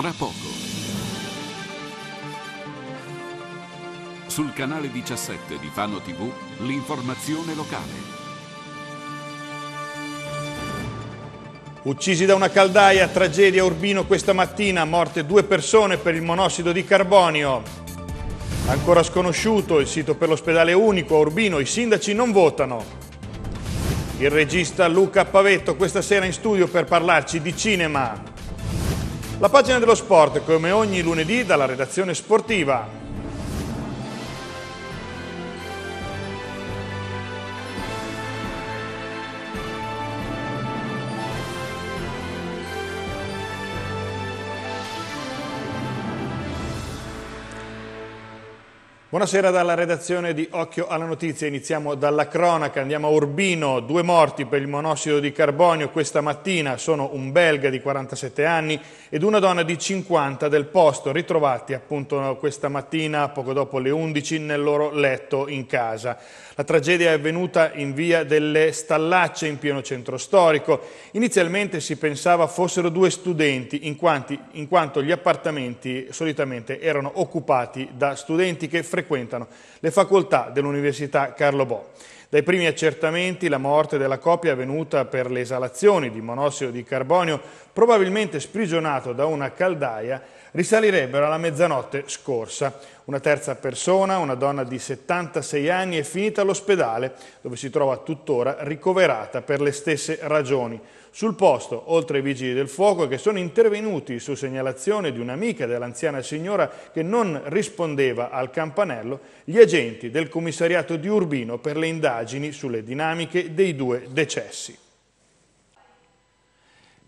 Tra poco. Sul canale 17 di Fano TV, l'informazione locale. Uccisi da una caldaia, tragedia a Urbino questa mattina, morte due persone per il monossido di carbonio. Ancora sconosciuto il sito per l'ospedale unico a Urbino, i sindaci non votano. Il regista Luca Pavetto questa sera in studio per parlarci di cinema. La pagina dello sport, come ogni lunedì, dalla redazione sportiva. Buonasera dalla redazione di Occhio alla Notizia, iniziamo dalla cronaca, andiamo a Urbino, due morti per il monossido di carbonio questa mattina, sono un belga di 47 anni ed una donna di 50 del posto, ritrovati appunto questa mattina poco dopo le 11 nel loro letto in casa. La tragedia è avvenuta in via delle Stallacce, in pieno centro storico. Inizialmente si pensava fossero due studenti, in, quanti, in quanto gli appartamenti solitamente erano occupati da studenti che frequentano le facoltà dell'Università Carlo Bo. Dai primi accertamenti la morte della coppia è avvenuta per le esalazioni di monossido di carbonio, probabilmente sprigionato da una caldaia risalirebbero alla mezzanotte scorsa. Una terza persona, una donna di 76 anni, è finita all'ospedale dove si trova tuttora ricoverata per le stesse ragioni. Sul posto, oltre ai vigili del fuoco che sono intervenuti su segnalazione di un'amica dell'anziana signora che non rispondeva al campanello, gli agenti del commissariato di Urbino per le indagini sulle dinamiche dei due decessi.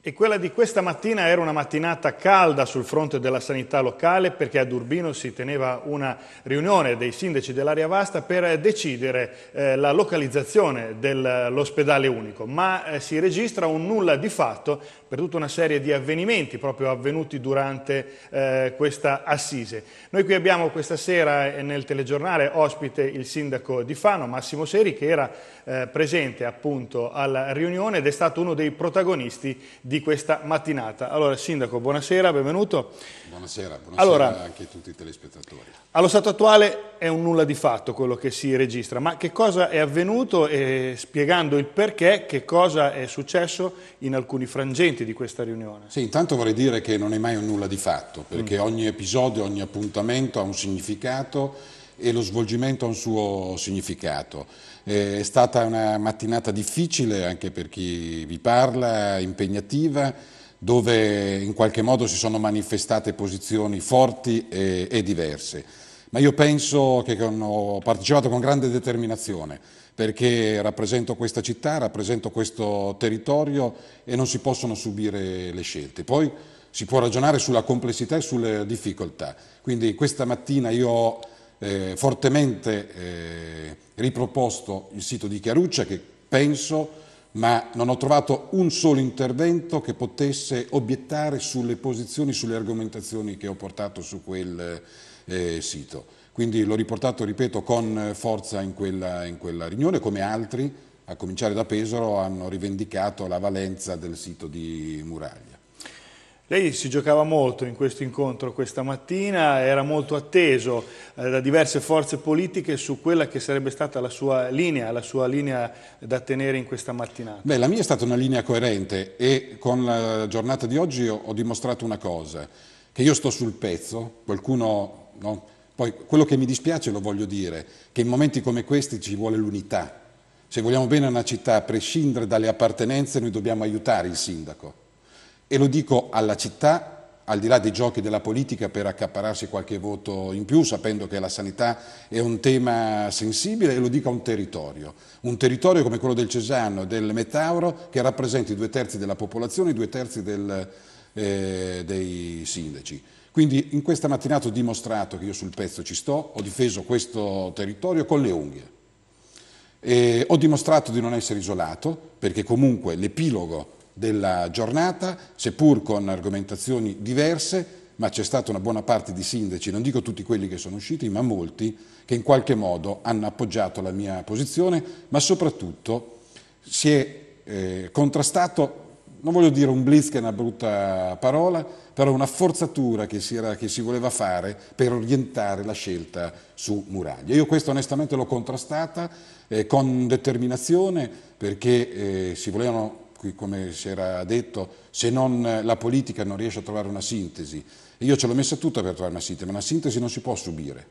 E quella di questa mattina era una mattinata calda sul fronte della sanità locale perché ad Urbino si teneva una riunione dei sindaci dell'area vasta per decidere eh, la localizzazione dell'ospedale unico, ma eh, si registra un nulla di fatto per tutta una serie di avvenimenti proprio avvenuti durante eh, questa assise. Noi qui abbiamo questa sera eh, nel telegiornale ospite il sindaco di Fano, Massimo Seri, che era eh, presente appunto alla riunione ed è stato uno dei protagonisti di questa mattinata. Allora, sindaco, buonasera, benvenuto. Buonasera, buonasera allora, anche a tutti i telespettatori. Allo stato attuale è un nulla di fatto quello che si registra, ma che cosa è avvenuto e spiegando il perché, che cosa è successo in alcuni frangenti usciti di questa riunione? Sì, intanto vorrei dire che non è mai un nulla di fatto, perché mm. ogni episodio, ogni appuntamento ha un significato e lo svolgimento ha un suo significato. Eh, è stata una mattinata difficile anche per chi vi parla, impegnativa, dove in qualche modo si sono manifestate posizioni forti e, e diverse. Ma io penso che ho partecipato con grande determinazione perché rappresento questa città, rappresento questo territorio e non si possono subire le scelte. Poi si può ragionare sulla complessità e sulle difficoltà. Quindi questa mattina io ho eh, fortemente eh, riproposto il sito di Chiaruccia che penso ma non ho trovato un solo intervento che potesse obiettare sulle posizioni, sulle argomentazioni che ho portato su quel eh, sito. Quindi l'ho riportato, ripeto, con eh, forza in quella, in quella riunione, come altri, a cominciare da Pesaro, hanno rivendicato la valenza del sito di Muraglia. Lei si giocava molto in questo incontro questa mattina, era molto atteso eh, da diverse forze politiche su quella che sarebbe stata la sua linea, la sua linea da tenere in questa mattinata. Beh, la mia è stata una linea coerente e con la giornata di oggi ho, ho dimostrato una cosa, che io sto sul pezzo, qualcuno no, poi quello che mi dispiace lo voglio dire, che in momenti come questi ci vuole l'unità. Se vogliamo bene a una città, a prescindere dalle appartenenze, noi dobbiamo aiutare il sindaco. E lo dico alla città al di là dei giochi della politica per accapararsi qualche voto in più, sapendo che la sanità è un tema sensibile e lo dico a un territorio, un territorio come quello del Cesano e del Metauro che rappresenta i due terzi della popolazione e i due terzi del, eh, dei sindaci. Quindi in questa mattinata ho dimostrato che io sul pezzo ci sto, ho difeso questo territorio con le unghie. E ho dimostrato di non essere isolato, perché comunque l'epilogo della giornata, seppur con argomentazioni diverse, ma c'è stata una buona parte di sindaci, non dico tutti quelli che sono usciti, ma molti che in qualche modo hanno appoggiato la mia posizione, ma soprattutto si è eh, contrastato non voglio dire un blitz che è una brutta parola, però una forzatura che si, era, che si voleva fare per orientare la scelta su Muraglia. Io questo onestamente l'ho contrastata eh, con determinazione perché eh, si volevano come si era detto, se non la politica non riesce a trovare una sintesi. Io ce l'ho messa tutta per trovare una sintesi, ma una sintesi non si può subire.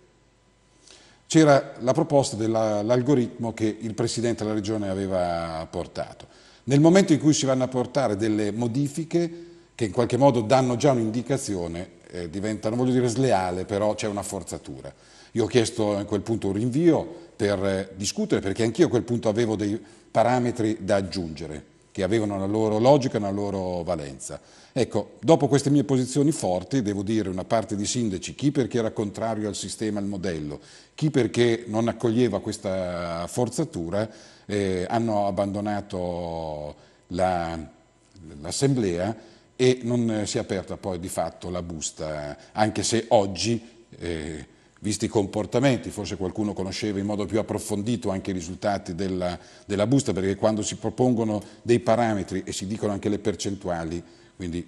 C'era la proposta dell'algoritmo che il Presidente della Regione aveva portato. Nel momento in cui si vanno a portare delle modifiche che in qualche modo danno già un'indicazione, eh, diventano, voglio dire, sleale, però c'è una forzatura. Io ho chiesto a quel punto un rinvio per eh, discutere, perché anch'io a quel punto avevo dei parametri da aggiungere, che avevano una loro logica, e una loro valenza. Ecco, dopo queste mie posizioni forti, devo dire una parte di sindaci, chi perché era contrario al sistema, al modello, chi perché non accoglieva questa forzatura, eh, hanno abbandonato l'assemblea e non eh, si è aperta poi di fatto la busta, anche se oggi, eh, visti i comportamenti, forse qualcuno conosceva in modo più approfondito anche i risultati della, della busta, perché quando si propongono dei parametri e si dicono anche le percentuali, quindi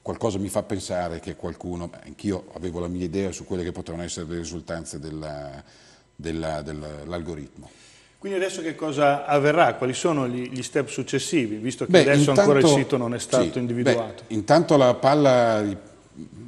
qualcosa mi fa pensare che qualcuno, anch'io avevo la mia idea su quelle che potevano essere le risultanze dell'algoritmo. Dell quindi adesso che cosa avverrà? Quali sono gli, gli step successivi, visto che beh, adesso intanto, ancora il sito non è stato sì, individuato? Beh, intanto la palla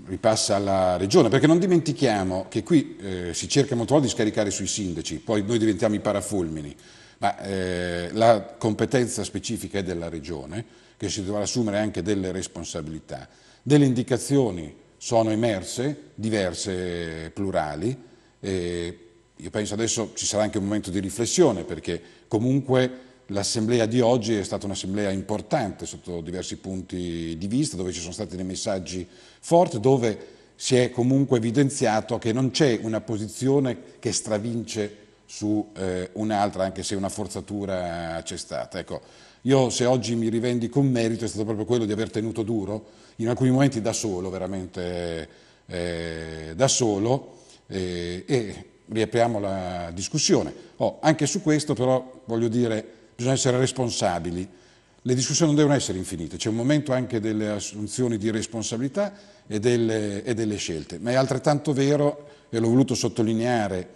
ripassa alla regione, perché non dimentichiamo che qui eh, si cerca molto volte di scaricare sui sindaci, poi noi diventiamo i parafulmini, ma eh, la competenza specifica è della regione, che si dovrà assumere anche delle responsabilità. Delle indicazioni sono emerse, diverse, plurali, io penso adesso ci sarà anche un momento di riflessione perché comunque l'assemblea di oggi è stata un'assemblea importante sotto diversi punti di vista, dove ci sono stati dei messaggi forti, dove si è comunque evidenziato che non c'è una posizione che stravince su eh, un'altra, anche se una forzatura c'è stata. Ecco, io se oggi mi rivendico un merito è stato proprio quello di aver tenuto duro, in alcuni momenti da solo, veramente eh, da solo, eh, e riapriamo la discussione. Oh, anche su questo però voglio dire, bisogna essere responsabili. Le discussioni non devono essere infinite, c'è un momento anche delle assunzioni di responsabilità e delle, e delle scelte, ma è altrettanto vero, e l'ho voluto sottolineare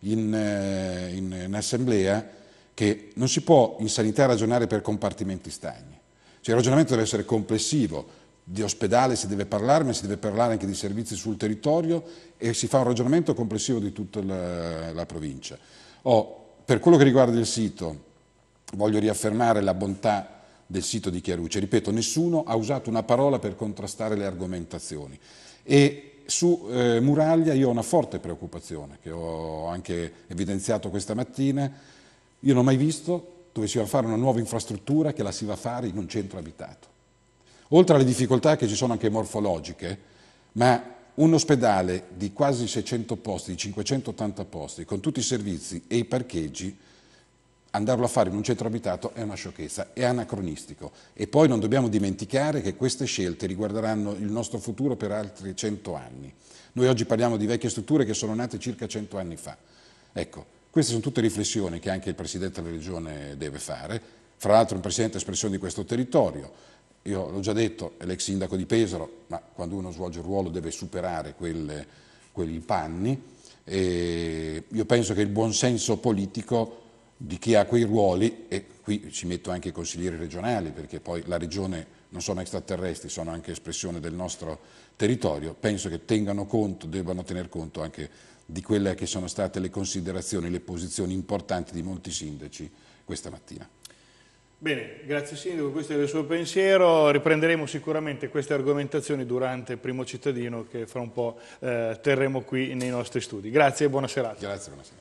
in, eh, in, in assemblea, che non si può in sanità ragionare per compartimenti stagni. Cioè il ragionamento deve essere complessivo, di ospedale si deve parlare, ma si deve parlare anche di servizi sul territorio e si fa un ragionamento complessivo di tutta la, la provincia. Oh, per quello che riguarda il sito, voglio riaffermare la bontà del sito di Chiaruce. Ripeto, nessuno ha usato una parola per contrastare le argomentazioni. E su eh, Muraglia io ho una forte preoccupazione, che ho anche evidenziato questa mattina, io non ho mai visto dove si va a fare una nuova infrastruttura che la si va a fare in un centro abitato. Oltre alle difficoltà che ci sono anche morfologiche, ma un ospedale di quasi 600 posti, di 580 posti, con tutti i servizi e i parcheggi, andarlo a fare in un centro abitato è una sciocchezza, è anacronistico. E poi non dobbiamo dimenticare che queste scelte riguarderanno il nostro futuro per altri 100 anni. Noi oggi parliamo di vecchie strutture che sono nate circa 100 anni fa. Ecco, queste sono tutte riflessioni che anche il Presidente della Regione deve fare, fra l'altro un Presidente è espressione di questo territorio, io l'ho già detto, è l'ex sindaco di Pesaro, ma quando uno svolge un ruolo deve superare quel, quegli panni. E io penso che il buonsenso politico di chi ha quei ruoli, e qui ci metto anche i consiglieri regionali, perché poi la regione non sono extraterrestri, sono anche espressione del nostro territorio, penso che tengano conto, debbano tener conto anche di quelle che sono state le considerazioni, le posizioni importanti di molti sindaci questa mattina. Bene, grazie Sindaco, questo è il suo pensiero, riprenderemo sicuramente queste argomentazioni durante il primo cittadino che fra un po' eh, terremo qui nei nostri studi. Grazie e buona serata. Grazie, buona serata.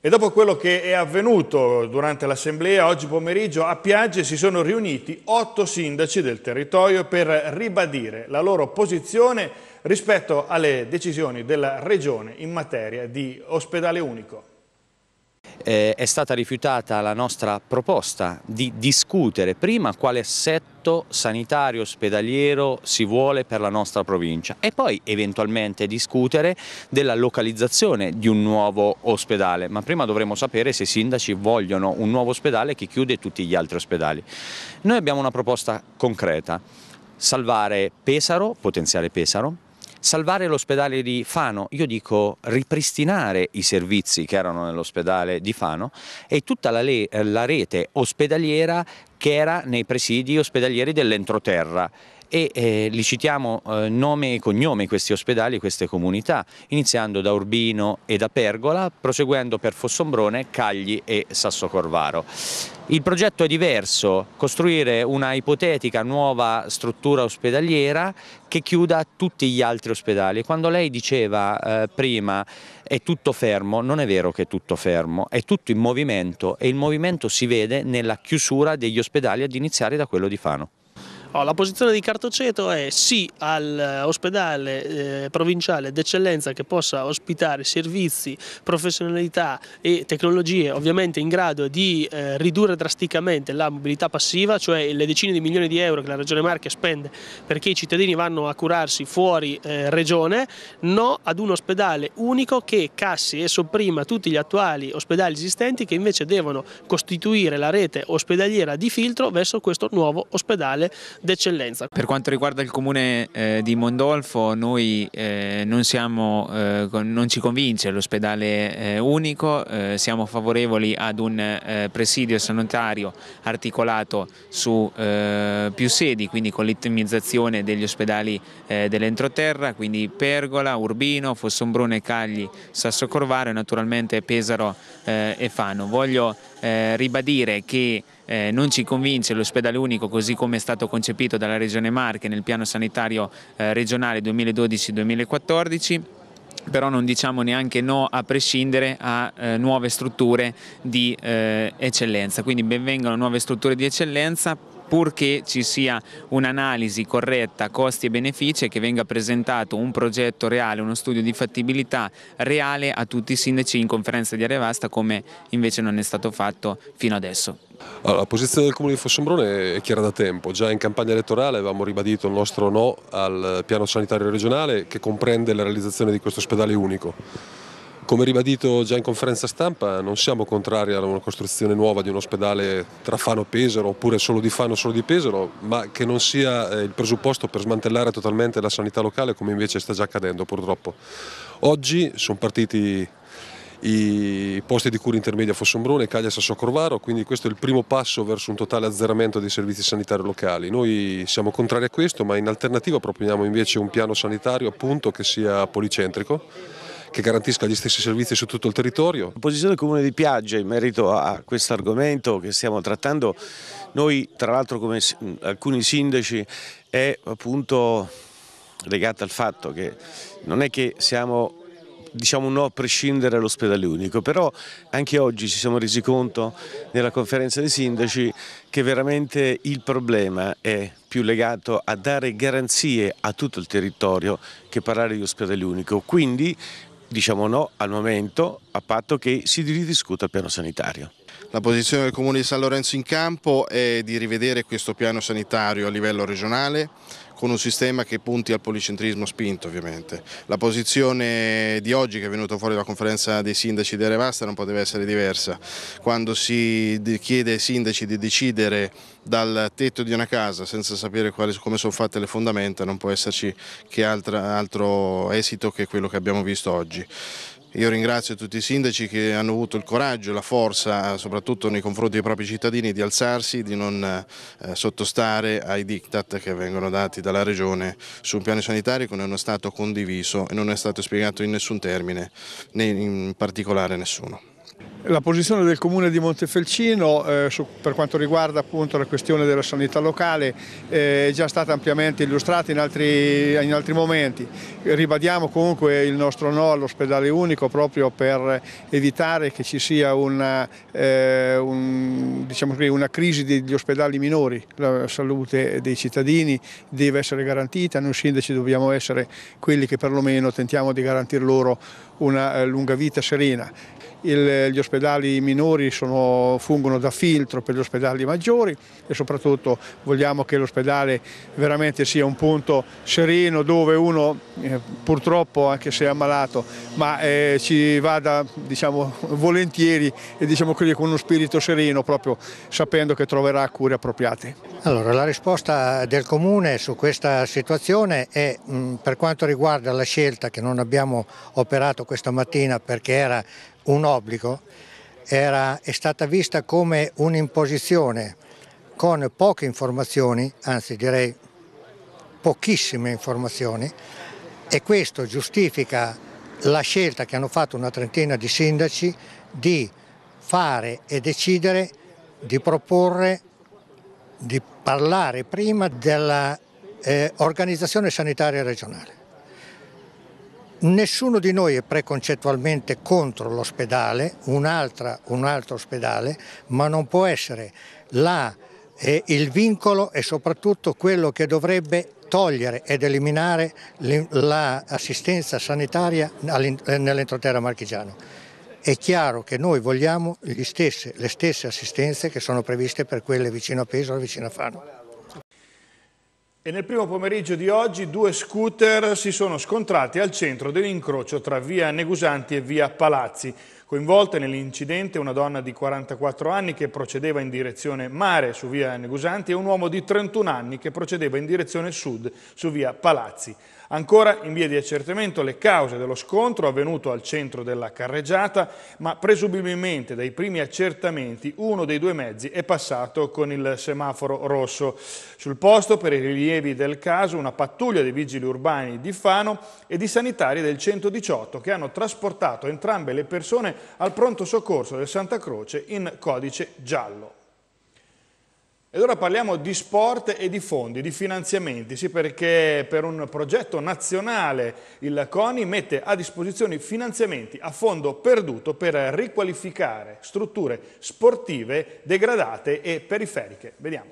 E dopo quello che è avvenuto durante l'assemblea, oggi pomeriggio a Piagge si sono riuniti otto sindaci del territorio per ribadire la loro posizione rispetto alle decisioni della Regione in materia di ospedale unico. Eh, è stata rifiutata la nostra proposta di discutere prima quale assetto sanitario ospedaliero si vuole per la nostra provincia e poi eventualmente discutere della localizzazione di un nuovo ospedale, ma prima dovremo sapere se i sindaci vogliono un nuovo ospedale che chiude tutti gli altri ospedali. Noi abbiamo una proposta concreta, salvare Pesaro, potenziale Pesaro, Salvare l'ospedale di Fano, io dico ripristinare i servizi che erano nell'ospedale di Fano e tutta la, la rete ospedaliera che era nei presidi ospedalieri dell'entroterra e eh, li citiamo eh, nome e cognome questi ospedali e queste comunità, iniziando da Urbino e da Pergola, proseguendo per Fossombrone, Cagli e Sasso Corvaro. Il progetto è diverso, costruire una ipotetica nuova struttura ospedaliera che chiuda tutti gli altri ospedali. Quando lei diceva eh, prima è tutto fermo, non è vero che è tutto fermo, è tutto in movimento e il movimento si vede nella chiusura degli ospedali ad iniziare da quello di Fano. Oh, la posizione di Cartoceto è sì all'ospedale eh, eh, provinciale d'eccellenza che possa ospitare servizi, professionalità e tecnologie ovviamente in grado di eh, ridurre drasticamente la mobilità passiva, cioè le decine di milioni di euro che la Regione Marche spende perché i cittadini vanno a curarsi fuori eh, Regione, no ad un ospedale unico che cassi e sopprima tutti gli attuali ospedali esistenti che invece devono costituire la rete ospedaliera di filtro verso questo nuovo ospedale d'eccellenza. Per quanto riguarda il comune eh, di Mondolfo, noi eh, non, siamo, eh, non, ci convince l'ospedale eh, unico, eh, siamo favorevoli ad un eh, presidio sanitario articolato su più sedi, quindi con l'ittimizzazione degli ospedali dell'entroterra, quindi Pergola, Urbino, Fossombrone, Cagli, Sassocorvaro e naturalmente Pesaro e Fano. Voglio eh, ribadire che eh, non ci convince l'ospedale unico così come è stato concepito dalla Regione Marche nel piano sanitario eh, regionale 2012-2014 però non diciamo neanche no a prescindere a eh, nuove strutture di eh, eccellenza, quindi benvengano nuove strutture di eccellenza purché ci sia un'analisi corretta costi e benefici e che venga presentato un progetto reale, uno studio di fattibilità reale a tutti i sindaci in conferenza di Arevasta come invece non è stato fatto fino adesso. Allora, la posizione del Comune di Fossombrone è chiara da tempo, già in campagna elettorale avevamo ribadito il nostro no al piano sanitario regionale che comprende la realizzazione di questo ospedale unico. Come ribadito già in conferenza stampa, non siamo contrari a una costruzione nuova di un ospedale tra Fano e Pesaro oppure solo di Fano e solo di Pesaro, ma che non sia eh, il presupposto per smantellare totalmente la sanità locale come invece sta già accadendo purtroppo. Oggi sono partiti i posti di cura intermedia Fossombrone, Caglias a Soccorvaro, quindi questo è il primo passo verso un totale azzeramento dei servizi sanitari locali. Noi siamo contrari a questo, ma in alternativa proponiamo invece un piano sanitario appunto, che sia policentrico che garantisca gli stessi servizi su tutto il territorio. La posizione del Comune di Piaggia in merito a questo argomento che stiamo trattando, noi tra l'altro come alcuni sindaci è appunto legata al fatto che non è che siamo diciamo no a prescindere dall'ospedale unico, però anche oggi ci siamo resi conto nella conferenza dei sindaci che veramente il problema è più legato a dare garanzie a tutto il territorio che parlare di ospedale unico. Quindi diciamo no al momento a patto che si ridiscuta il piano sanitario. La posizione del Comune di San Lorenzo in campo è di rivedere questo piano sanitario a livello regionale, con un sistema che punti al policentrismo spinto ovviamente. La posizione di oggi che è venuta fuori dalla conferenza dei sindaci di Arevasta non poteva essere diversa. Quando si chiede ai sindaci di decidere dal tetto di una casa senza sapere quali, come sono fatte le fondamenta non può esserci che altra, altro esito che quello che abbiamo visto oggi. Io ringrazio tutti i sindaci che hanno avuto il coraggio, e la forza, soprattutto nei confronti dei propri cittadini, di alzarsi, di non eh, sottostare ai diktat che vengono dati dalla Regione su un piano sanitario che non è stato condiviso e non è stato spiegato in nessun termine, né in particolare nessuno. La posizione del Comune di Montefelcino eh, su, per quanto riguarda appunto, la questione della sanità locale eh, è già stata ampiamente illustrata in altri, in altri, momenti. Ribadiamo comunque il nostro no all'ospedale unico proprio per evitare che ci sia una, eh, un, diciamo così, una, crisi degli ospedali minori. La salute dei cittadini deve essere garantita, noi sindaci dobbiamo essere quelli che perlomeno tentiamo di garantire loro una eh, lunga vita serena il, gli ospedali minori sono, fungono da filtro per gli ospedali maggiori e soprattutto vogliamo che l'ospedale veramente sia un punto sereno dove uno eh, purtroppo anche se è ammalato ma eh, ci vada diciamo, volentieri e diciamo con uno spirito sereno proprio sapendo che troverà cure appropriate. Allora la risposta del Comune su questa situazione è mh, mm, per quanto riguarda la scelta che non abbiamo operato questa mattina perché era un obbligo, era, è stata vista come un'imposizione con poche informazioni, anzi direi pochissime informazioni e questo giustifica la scelta che hanno fatto una trentina di sindaci di fare e decidere di proporre, di parlare prima dell'organizzazione eh, sanitaria regionale. Nessuno di noi è preconcettualmente contro l'ospedale, un, un altro ospedale, ma non può essere là eh, il vincolo e soprattutto quello che dovrebbe togliere ed eliminare l'assistenza sanitaria eh, nell'entroterra marchigiano. È chiaro che noi vogliamo stesse, le stesse assistenze che sono previste per quelle vicino a Pesaro e vicino a Fano. E nel primo pomeriggio di oggi due scooter si sono scontrati al centro dell'incrocio tra via Negusanti e via Palazzi. Coinvolte nell'incidente una donna di 44 anni che procedeva in direzione mare su via Negusanti e un uomo di 31 anni che procedeva in direzione sud su via Palazzi. Ancora in via di accertamento le cause dello scontro avvenuto al centro della carreggiata, ma presumibilmente dai primi accertamenti uno dei due mezzi è passato con il semaforo rosso. Sul posto, per i rilievi del caso, una pattuglia dei vigili urbani di Fano e di sanitari del 118 che hanno trasportato entrambe le persone al pronto soccorso del Santa Croce in codice giallo. E ora parliamo di sport e di fondi, di finanziamenti, sì perché per un progetto nazionale il CONI mette a disposizione finanziamenti a fondo perduto per riqualificare strutture sportive degradate e periferiche. Vediamo.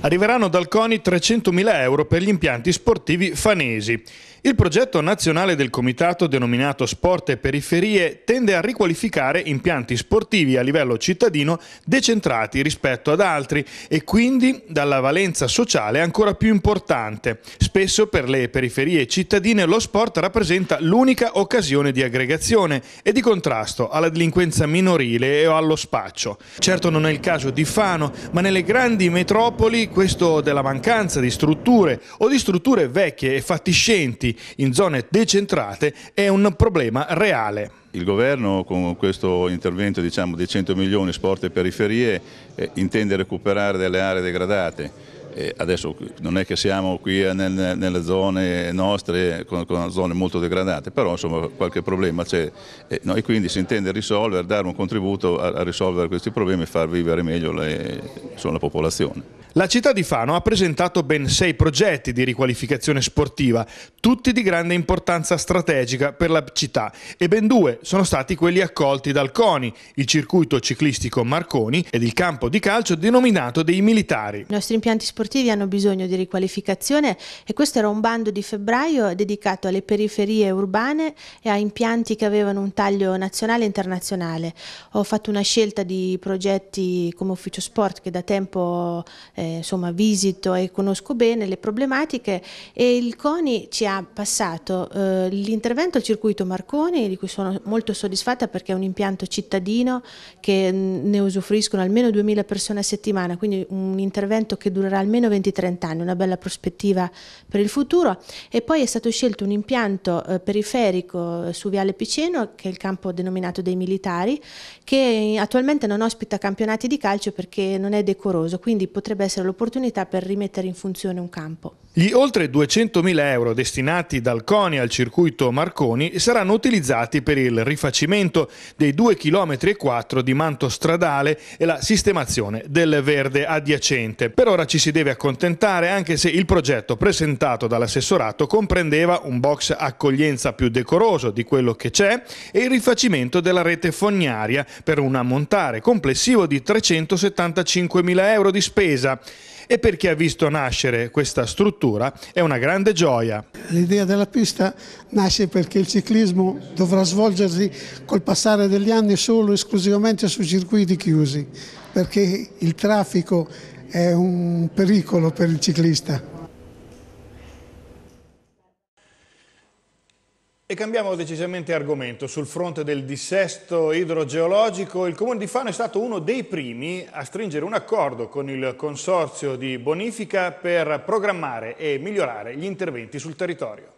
Arriveranno dal CONI 300.000 euro per gli impianti sportivi fanesi. Il progetto nazionale del comitato denominato Sport e Periferie tende a riqualificare impianti sportivi a livello cittadino decentrati rispetto ad altri e quindi dalla valenza sociale ancora più importante. Spesso per le periferie cittadine lo sport rappresenta l'unica occasione di aggregazione e di contrasto alla delinquenza minorile e allo spaccio. Certo non è il caso di Fano, ma nelle grandi metropoli questo della mancanza di strutture o di strutture vecchie e fatiscenti in zone decentrate è un problema reale. Il governo con questo intervento diciamo, di 100 milioni sport e periferie eh, intende recuperare delle aree degradate eh, adesso non è che siamo qui eh, nel, nelle zone nostre con, con, zone molto degradate, però insomma qualche problema c'è e, eh, no, e, quindi si intende risolvere, dare un contributo a, a risolvere questi problemi e far vivere meglio le, insomma, la popolazione. La città di Fano ha presentato ben sei progetti di riqualificazione sportiva, tutti di grande importanza strategica per la città e ben due sono stati quelli accolti dal CONI, il circuito ciclistico Marconi ed il campo di calcio denominato dei militari. I nostri impianti sportivi hanno bisogno di riqualificazione e questo era un bando di febbraio dedicato alle periferie urbane e a impianti che avevano un taglio nazionale e internazionale. Ho fatto una scelta di progetti come Ufficio Sport che da tempo eh, eh, insomma, visito e conosco bene le problematiche e il CONI ci ha passato eh, l'intervento al circuito Marconi di cui sono molto soddisfatta perché è un impianto cittadino che mm, ne usufruiscono almeno 2000 persone a settimana, quindi un intervento che durerà almeno 20-30 anni, una bella prospettiva per il futuro e poi è stato scelto un impianto eh, periferico eh, su Viale Piceno che è il campo denominato dei militari che attualmente non ospita campionati di calcio perché non è decoroso, quindi potrebbe essere essere l'opportunità per rimettere in funzione un campo. Gli oltre 200.000 euro destinati dal CONI al circuito Marconi saranno utilizzati per il rifacimento dei 2,4 km di manto stradale e la sistemazione del verde adiacente. Per ora ci si deve accontentare anche se il progetto presentato dall'assessorato comprendeva un box accoglienza più decoroso di quello che c'è e il rifacimento della rete fognaria per un ammontare complessivo di 375.000 euro di spesa e per chi ha visto nascere questa struttura è una grande gioia. L'idea della pista nasce perché il ciclismo dovrà svolgersi col passare degli anni solo e esclusivamente su circuiti chiusi, perché il traffico è un pericolo per il ciclista. E cambiamo decisamente argomento. Sul fronte del dissesto idrogeologico, il Comune di Fano è stato uno dei primi a stringere un accordo con il Consorzio di Bonifica per programmare e migliorare gli interventi sul territorio.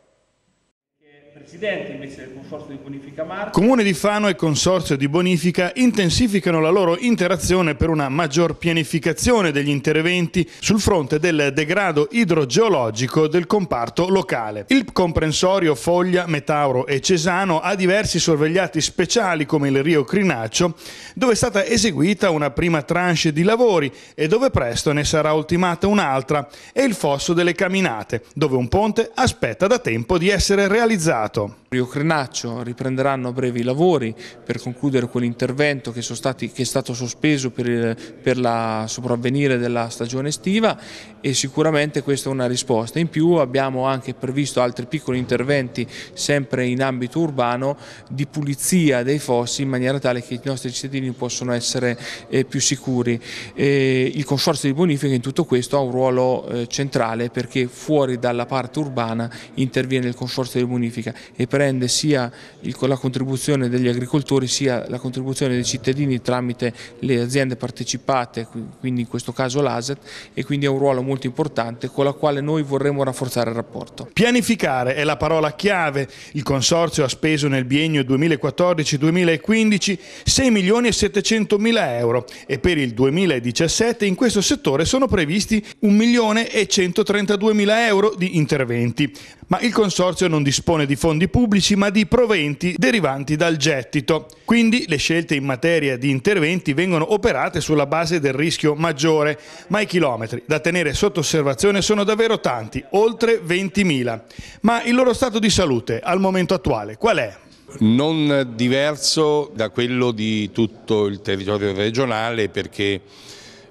Presidente invece del Consorzio di Bonifica Marche. Comune di Fano e Consorzio di Bonifica intensificano la loro interazione per una maggior pianificazione degli interventi sul fronte del degrado idrogeologico del comparto locale. Il comprensorio Foglia, Metauro e Cesano ha diversi sorvegliati speciali come il Rio Crinaccio dove è stata eseguita una prima tranche di lavori e dove presto ne sarà ultimata un'altra e il fosso delle Caminate dove un ponte aspetta da tempo di essere realizzato stato. Rio Crenaccio riprenderanno a breve i lavori per concludere quell'intervento che, che, è stato sospeso per, il, per la sopravvenire della stagione estiva e sicuramente questa è una risposta. In più abbiamo anche previsto altri piccoli interventi sempre in ambito urbano di pulizia dei fossi in maniera tale che i nostri cittadini possano essere eh, più sicuri. E il Consorzio di Bonifica in tutto questo ha un ruolo eh, centrale perché fuori dalla parte urbana interviene il Consorzio di Bonifica e prende sia il, la contribuzione degli agricoltori sia la contribuzione dei cittadini tramite le aziende partecipate, quindi in questo caso l'ASET e quindi ha un ruolo molto importante con la quale noi vorremmo rafforzare il rapporto. Pianificare è la parola chiave, il Consorzio ha speso nel biennio 2014-2015 6 milioni e 700 mila euro e per il 2017 in questo settore sono previsti 1 milione e 132 mila euro di interventi, ma il Consorzio non dispone di fondi pubblici ma di proventi derivanti dal gettito. Quindi le scelte in materia di interventi vengono operate sulla base del rischio maggiore, ma i chilometri da tenere sotto osservazione sono davvero tanti, oltre 20.000. Ma il loro stato di salute al momento attuale qual è? Non diverso da quello di tutto il territorio regionale perché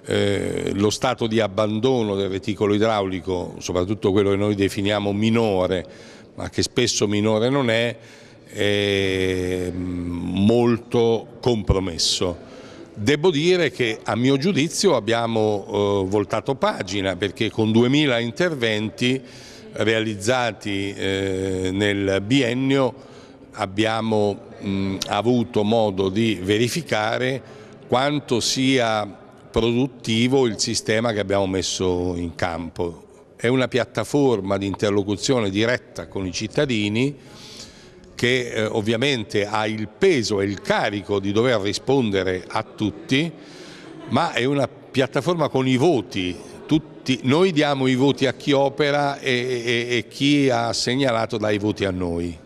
eh, lo stato di abbandono del reticolo idraulico, soprattutto quello che noi definiamo minore, ma che spesso minore non è, è mm, molto compromesso. Devo dire che a mio giudizio abbiamo eh, voltato pagina perché con 2000 interventi realizzati eh, nel biennio abbiamo mh, mm, avuto modo di verificare quanto sia produttivo il sistema che abbiamo messo in campo è una piattaforma di interlocuzione diretta con i cittadini che eh, ovviamente ha il peso e il carico di dover rispondere a tutti, ma è una piattaforma con i voti. Tutti, noi diamo i voti a chi opera e, e, e chi ha segnalato dà i voti a noi.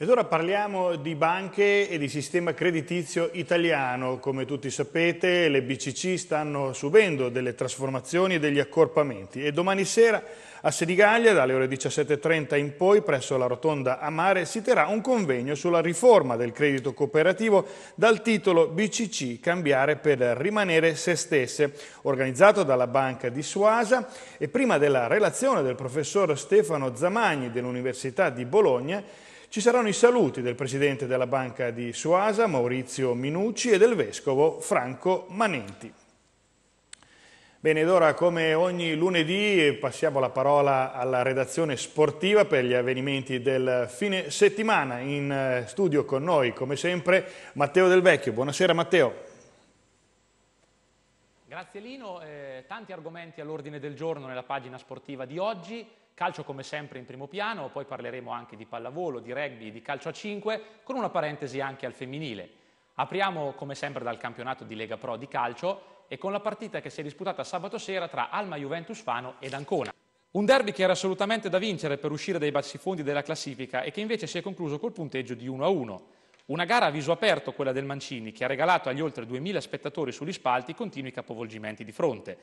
Ed ora parliamo di banche e di sistema creditizio italiano. Come tutti sapete le BCC stanno subendo delle trasformazioni e degli accorpamenti e domani sera a Senigallia dalle ore 17.30 in poi presso la rotonda Amare si terrà un convegno sulla riforma del credito cooperativo dal titolo BCC Cambiare per rimanere se stesse, organizzato dalla Banca di Suasa e prima della relazione del professor Stefano Zamagni dell'Università di Bologna ci saranno i saluti del presidente della Banca di Suasa, Maurizio Minucci, e del vescovo Franco Manenti. Bene, ed ora come ogni lunedì passiamo la parola alla redazione sportiva per gli avvenimenti del fine settimana. In eh, studio con noi, come sempre, Matteo Del Vecchio. Buonasera Matteo. Grazie Lino, eh, tanti argomenti all'ordine del giorno nella pagina sportiva di oggi. Calcio come sempre in primo piano, poi parleremo anche di pallavolo, di rugby, di calcio a 5, con una parentesi anche al femminile. Apriamo come sempre dal campionato di Lega Pro di calcio e con la partita che si è disputata sabato sera tra Alma Juventus Fano ed Ancona. Un derby che era assolutamente da vincere per uscire dai bassifondi della classifica e che invece si è concluso col punteggio di 1-1. Una gara a viso aperto quella del Mancini, che ha regalato agli oltre 2.000 spettatori sugli spalti continui capovolgimenti di fronte.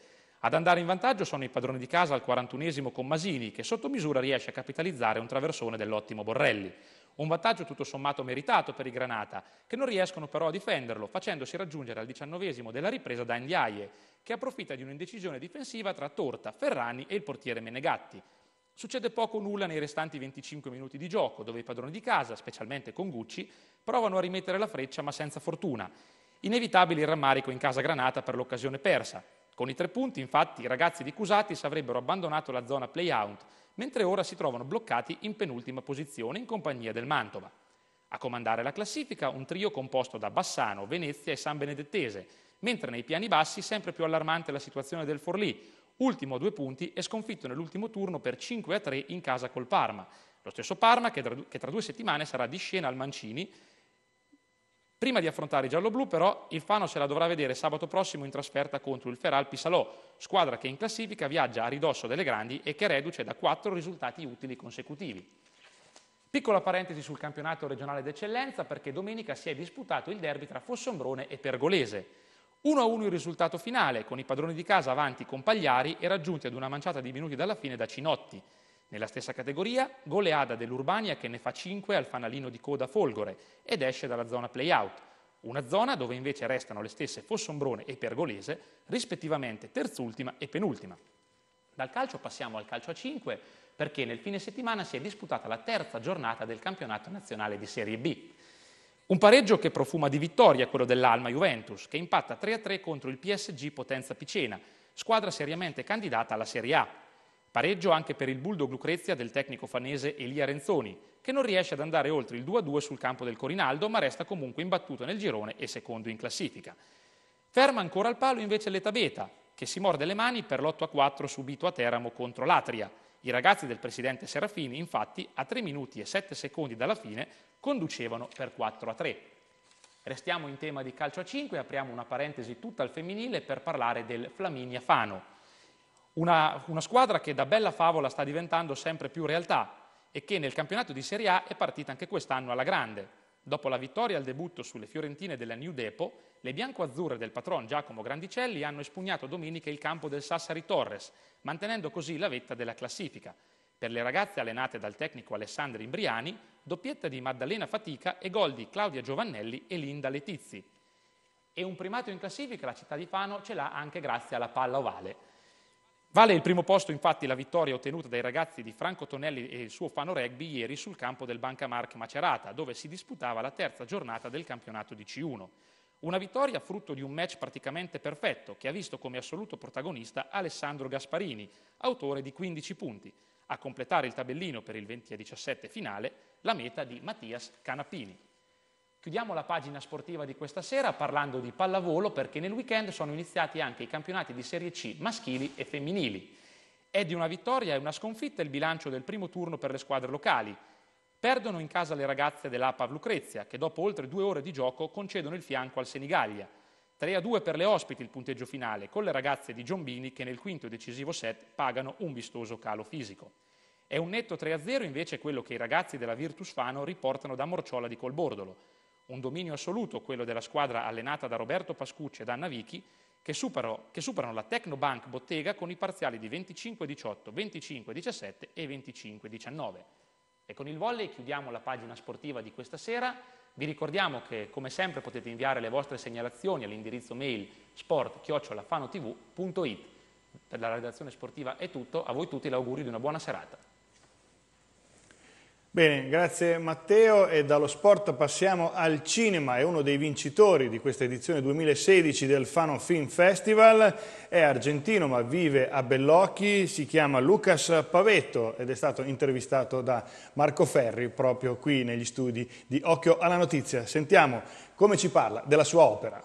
Ad andare in vantaggio sono i padroni di casa al 41esimo con Masini, che sotto misura riesce a capitalizzare un traversone dell'ottimo Borrelli. Un vantaggio tutto sommato meritato per i Granata, che non riescono però a difenderlo, facendosi raggiungere al 19esimo della ripresa da Ndiaye, che approfitta di un'indecisione difensiva tra Torta, Ferrani e il portiere Menegatti. Succede poco o nulla nei restanti 25 minuti di gioco, dove i padroni di casa, specialmente con Gucci, provano a rimettere la freccia ma senza fortuna. Inevitabile il rammarico in casa Granata per l'occasione persa. Con i tre punti, infatti, i ragazzi di Cusattis avrebbero abbandonato la zona play-out, mentre ora si trovano bloccati in penultima posizione in compagnia del Mantova. A comandare la classifica un trio composto da Bassano, Venezia e San Benedettese, mentre nei piani bassi sempre più allarmante la situazione del Forlì, ultimo a due punti e sconfitto nell'ultimo turno per 5 3 in casa col Parma. Lo stesso Parma che tra, due settimane sarà di scena al Mancini Prima di affrontare i giallo-blu, però, il Fano se la dovrà vedere sabato prossimo in trasferta contro il Feral Pisalò, squadra che in classifica viaggia a ridosso delle grandi e che reduce da quattro risultati utili consecutivi. Piccola parentesi sul campionato regionale d'eccellenza, perché domenica si è disputato il derby tra Fossombrone e Pergolese. 1-1 il risultato finale, con i padroni di casa avanti con Pagliari e raggiunti ad una manciata di minuti dalla fine da Cinotti. Nella stessa categoria, goleada dell'Urbania che ne fa 5 al fanalino di coda Folgore ed esce dalla zona play-out, una zona dove invece restano le stesse Fossombrone e Pergolese, rispettivamente terzultima e penultima. Dal calcio passiamo al calcio a 5 perché nel fine settimana si è disputata la terza giornata del campionato nazionale di Serie B. Un pareggio che profuma di vittoria quello dell'Alma Juventus, che impatta 3-3 contro il PSG Potenza Picena, squadra seriamente candidata alla Serie A. Pareggio anche per il Bulldog Lucrezia del tecnico fanese Elia Renzoni, che non riesce ad andare oltre il 2-2 sul campo del Corinaldo, ma resta comunque imbattuto nel girone e secondo in classifica. Ferma ancora al palo invece l'Etabeta, che si morde le mani per l'8-4 subito a Teramo contro l'Atria. I ragazzi del presidente Serafini, infatti, a 3 minuti e 7 secondi dalla fine, conducevano per 4-3. Restiamo in tema di calcio a 5 e apriamo una parentesi tutta al femminile per parlare del Flaminia Fano. Una, una squadra che da bella favola sta diventando sempre più realtà e che nel campionato di Serie A è partita anche quest'anno alla grande. Dopo la vittoria al debutto sulle fiorentine della New Depot, le bianco-azzurre del patron Giacomo Grandicelli hanno espugnato domenica il campo del Sassari Torres, mantenendo così la vetta della classifica. Per le ragazze allenate dal tecnico Alessandro Imbriani, doppietta di Maddalena Fatica e gol di Claudia Giovannelli e Linda Letizzi. E un primato in classifica la città di Fano ce l'ha anche grazie alla palla ovale. Vale il primo posto infatti la vittoria ottenuta dai ragazzi di Franco Tonelli e il suo Fano Rugby ieri sul campo del Banca Marche Macerata, dove si disputava la terza giornata del campionato di C1. Una vittoria frutto di un match praticamente perfetto, che ha visto come assoluto protagonista Alessandro Gasparini, autore di 15 punti, a completare il tabellino per il 20-17 finale la meta di Mattias Canapini. Chiudiamo la pagina sportiva di questa sera parlando di pallavolo perché nel weekend sono iniziati anche i campionati di Serie C maschili e femminili. È di una vittoria e una sconfitta il bilancio del primo turno per le squadre locali. Perdono in casa le ragazze della Pav Lucrezia, che dopo oltre due ore di gioco concedono il fianco al Senigallia. 3 a 2 per le ospiti il punteggio finale, con le ragazze di Giombini che nel quinto e decisivo set pagano un vistoso calo fisico. È un netto 3 a 0 invece quello che i ragazzi della Virtus Fano riportano da Morciola di Colbordolo un dominio assoluto, quello della squadra allenata da Roberto Pascucci e da Anna Vichi, che, supero, che superano la Tecnobank Bottega con i parziali di 25-18, 25-17 e 25-19. E con il volley chiudiamo la pagina sportiva di questa sera. Vi ricordiamo che, come sempre, potete inviare le vostre segnalazioni all'indirizzo mail sport-fanotv.it. Per la redazione sportiva è tutto, a voi tutti l'augurio di una buona serata. Bene, grazie Matteo e dallo sport passiamo al cinema, è uno dei vincitori di questa edizione 2016 del Fano Film Festival, è argentino ma vive a Bellocchi, si chiama Lucas Pavetto ed è stato intervistato da Marco Ferri proprio qui negli studi di Occhio alla Notizia. Sentiamo come ci parla della sua opera.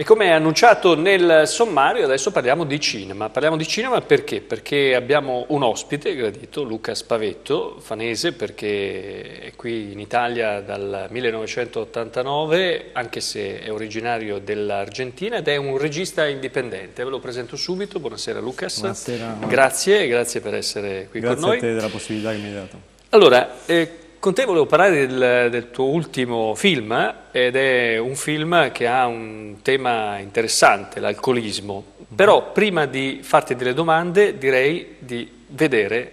E come annunciato nel sommario, adesso parliamo di cinema. Parliamo di cinema perché? Perché abbiamo un ospite gradito, Luca Spavetto, fanese, perché è qui in Italia dal 1989, anche se è originario dell'Argentina ed è un regista indipendente. Ve lo presento subito. Buonasera Lucas. Buonasera. Grazie, grazie per essere qui grazie con noi. Grazie a te della possibilità che mi hai dato. Allora, eh, con te volevo parlare del, del, tuo ultimo film eh, ed è un film che ha un tema interessante, l'alcolismo. Però prima di farti delle domande direi di vedere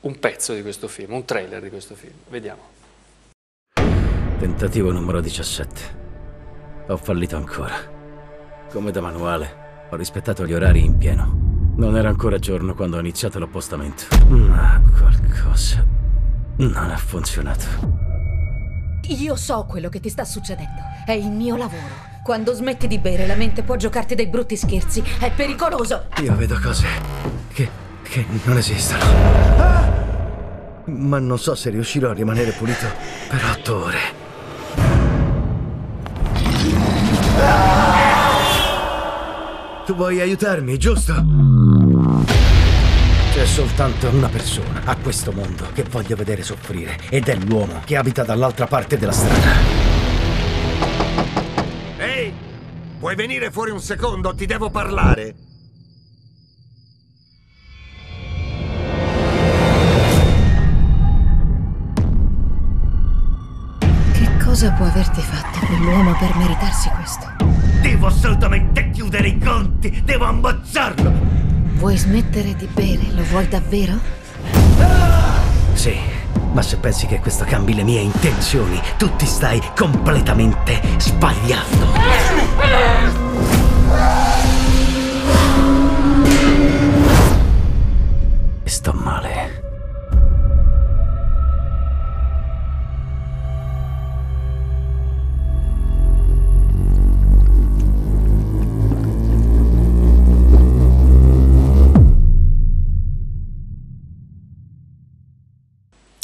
un pezzo di questo film, un trailer di questo film. Vediamo. Tentativo numero 17. Ho fallito ancora. Come da manuale, ho rispettato gli orari in pieno. Non era ancora giorno quando ho iniziato l'appostamento. Ma qualcosa non ha funzionato. Io so quello che ti sta succedendo. È il mio lavoro. Quando smetti di bere, la mente può giocarti dei brutti scherzi. È pericoloso. Io vedo cose che. che non esistono. Ah! Ma non so se riuscirò a rimanere pulito per otto ore. Ah! Tu vuoi aiutarmi, giusto? C'è soltanto una persona a questo mondo che voglio vedere soffrire ed è l'uomo che abita dall'altra parte della strada. Ehi, puoi venire fuori un secondo? Ti devo parlare. Che cosa può averti fatto quell'uomo per meritarsi questo? Devo assolutamente chiudere i conti! Devo ammazzarlo! Vuoi smettere di bere? Lo vuoi davvero? Sì, ma se pensi che questo cambi le mie intenzioni, tu ti stai completamente sbagliando. Sto male.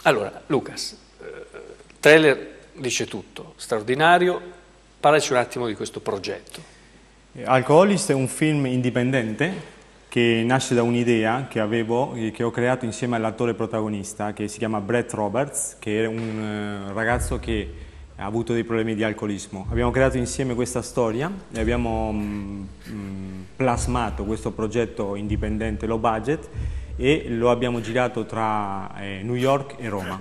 Allora, Lucas, eh, trailer dice tutto, straordinario, parlaci un attimo di questo progetto. Alcoholist è un film indipendente che nasce da un'idea che avevo, eh, che ho creato insieme all'attore protagonista, che si chiama Brett Roberts, che è un eh, ragazzo che ha avuto dei problemi di alcolismo. Abbiamo creato insieme questa storia e abbiamo mh, mm, mh, mm, plasmato questo progetto indipendente low budget e lo abbiamo girato tra eh, New York e Roma.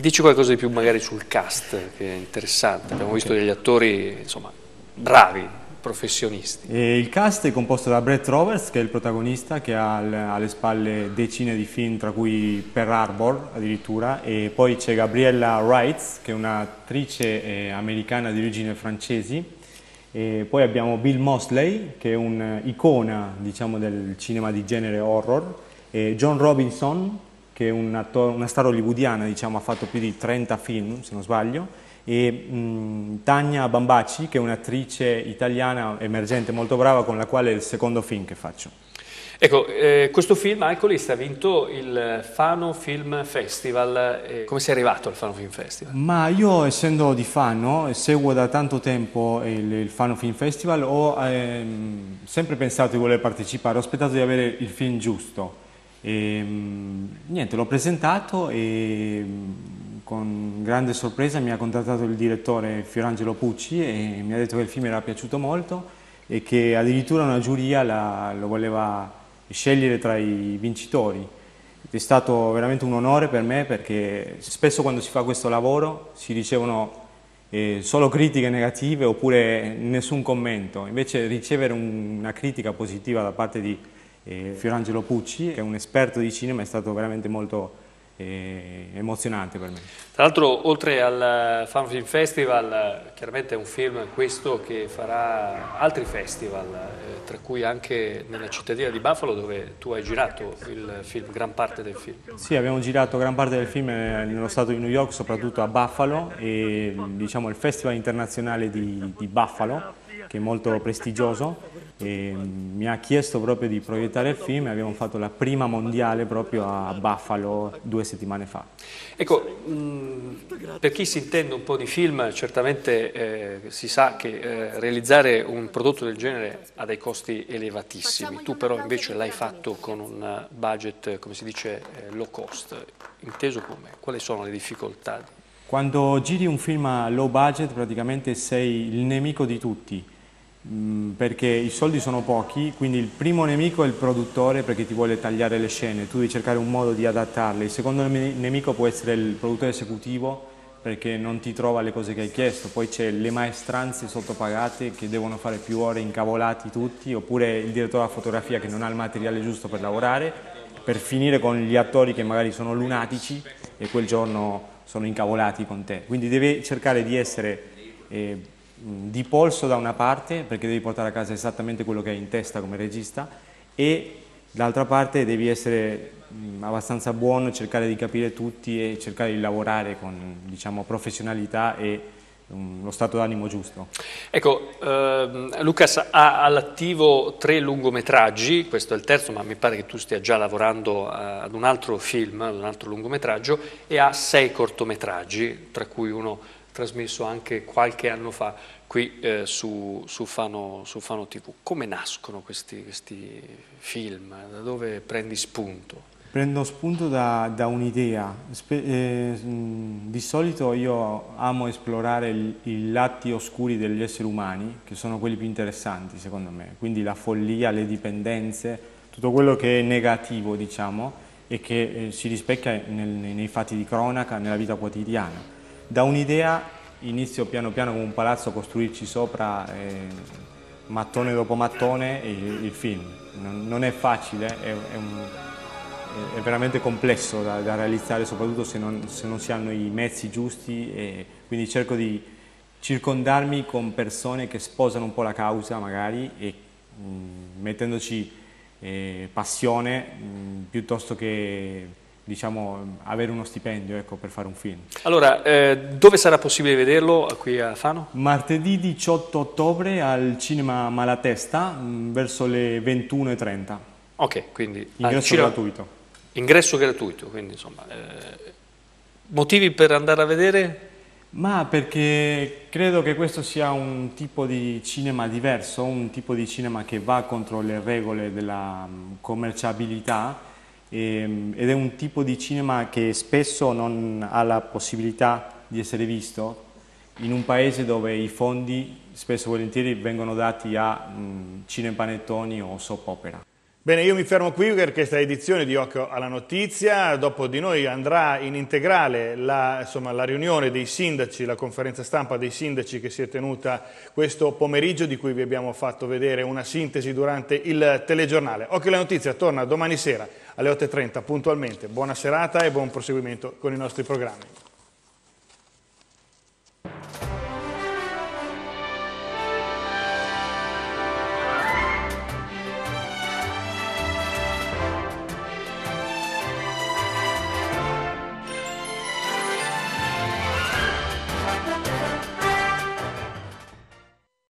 Dici qualcosa di più magari sul cast, che è interessante, abbiamo okay. visto degli attori insomma, bravi, professionisti. E il cast è composto da Brett Roberts, che è il protagonista, che ha alle spalle decine di film, tra cui Pearl Harbor addirittura, e poi c'è Gabriella Wrights, che è un'attrice eh, americana di origine francesi, e poi abbiamo Bill Mosley, che è un'icona eh, diciamo, del cinema di genere horror, eh, John Robinson, che è un attor, una star hollywoodiana, diciamo, ha fatto più di 30 film, se non sbaglio, e mh, mm, Tania Bambacci, che è un'attrice italiana emergente molto brava, con la quale è il secondo film che faccio. Ecco, eh, questo film, Alcolist, ha vinto il Fano Film Festival. Eh, come sei arrivato al Fano Film Festival? Ma io, essendo di Fano, seguo da tanto tempo il, il Fano Film Festival, ho ehm, sempre pensato di voler partecipare, ho aspettato di avere il film giusto. E, ehm, niente, l'ho presentato e mm, con grande sorpresa mi ha contattato il direttore Fiorangelo Pucci e mi ha detto che il film era piaciuto molto e che addirittura una giuria la, lo voleva scegliere tra i vincitori. È stato veramente un onore per me perché spesso quando si fa questo lavoro si ricevono eh, solo critiche negative oppure nessun commento, invece ricevere un, una critica positiva da parte di eh, Fiorangelo Pucci, che è un esperto di cinema, è stato veramente molto eh, emozionante per me. Tra l'altro oltre al Fan Film Festival, chiaramente è un film questo che farà altri festival, eh, tra cui anche nella cittadina di Buffalo dove tu hai girato il film, gran parte del film. Sì, abbiamo girato gran parte del film eh, nello stato di New York, soprattutto a Buffalo, e diciamo il Festival Internazionale di, di Buffalo che è molto prestigioso, e mm, mi ha chiesto proprio di proiettare il film e abbiamo fatto la prima mondiale proprio a Buffalo due settimane fa. Ecco, mm, per chi si intende un po' di film, certamente eh, si sa che eh, realizzare un prodotto del genere ha dei costi elevatissimi, tu però invece l'hai fatto con un eh, budget, come si dice, eh, low cost, inteso come? Quali sono le difficoltà quando giri un film a low budget praticamente sei il nemico di tutti, mm, perché i soldi sono pochi, quindi il primo nemico è il produttore perché ti vuole tagliare le scene, tu devi cercare un modo di adattarle, il secondo nemico può essere il produttore esecutivo perché non ti trova le cose che hai chiesto, poi c'è le maestranze sottopagate che devono fare più ore incavolati tutti, oppure il direttore della fotografia che non ha il materiale giusto per lavorare, per finire con gli attori che magari sono lunatici e quel giorno sono incavolati con te. Quindi devi cercare di essere eh, di polso da una parte, perché devi portare a casa esattamente quello che hai in testa come regista, e dall'altra parte devi essere mh, mm, abbastanza buono, cercare di capire tutti e cercare di lavorare con diciamo, professionalità e lo stato d'animo giusto. Ecco, eh, Lucas ha all'attivo tre lungometraggi, questo è il terzo, ma mi pare che tu stia già lavorando a, eh, ad un altro film, ad un altro lungometraggio, e ha sei cortometraggi, tra cui uno trasmesso anche qualche anno fa qui eh, su, su, Fano, su, Fano, TV. Come nascono questi, questi film? Da dove prendi spunto? Prendo spunto da, da un'idea. Eh, mm, di solito io amo esplorare i lati oscuri degli esseri umani, che sono quelli più interessanti secondo me, quindi la follia, le dipendenze, tutto quello che è negativo, diciamo, e che eh, si rispecchia nel, nei fatti di cronaca, nella vita quotidiana. Da un'idea inizio piano piano con un palazzo a costruirci sopra eh, mattone dopo mattone il, il film. Non, non, è facile, è, è un è veramente complesso da, da realizzare, soprattutto se non, se non, si hanno i mezzi giusti, quindi cerco di circondarmi con persone che sposano un po' la causa magari e mh, mm, mettendoci eh, passione mh, mm, piuttosto che diciamo, avere uno stipendio ecco, per fare un film. Allora, eh, dove sarà possibile vederlo qui a Fano? Martedì 18 ottobre al Cinema Malatesta mh, mm, verso le 21.30. Ok, quindi... Ingresso gratuito. Ingresso gratuito, quindi insomma, eh, motivi per andare a vedere? Ma perché credo che questo sia un tipo di cinema diverso, un tipo di cinema che va contro le regole della mm, commerciabilità ehm, ed è un tipo di cinema che spesso non ha la possibilità di essere visto in un paese dove i fondi spesso e volentieri vengono dati a mh, mm, cinepanettoni o soap opera. Bene, io mi fermo qui per questa edizione di Occhio alla Notizia, dopo di noi andrà in integrale la, insomma, la, riunione dei sindaci, la conferenza stampa dei sindaci che si è tenuta questo pomeriggio di cui vi abbiamo fatto vedere una sintesi durante il telegiornale. Occhio alla Notizia torna domani sera alle 8.30 puntualmente, buona serata e buon proseguimento con i nostri programmi.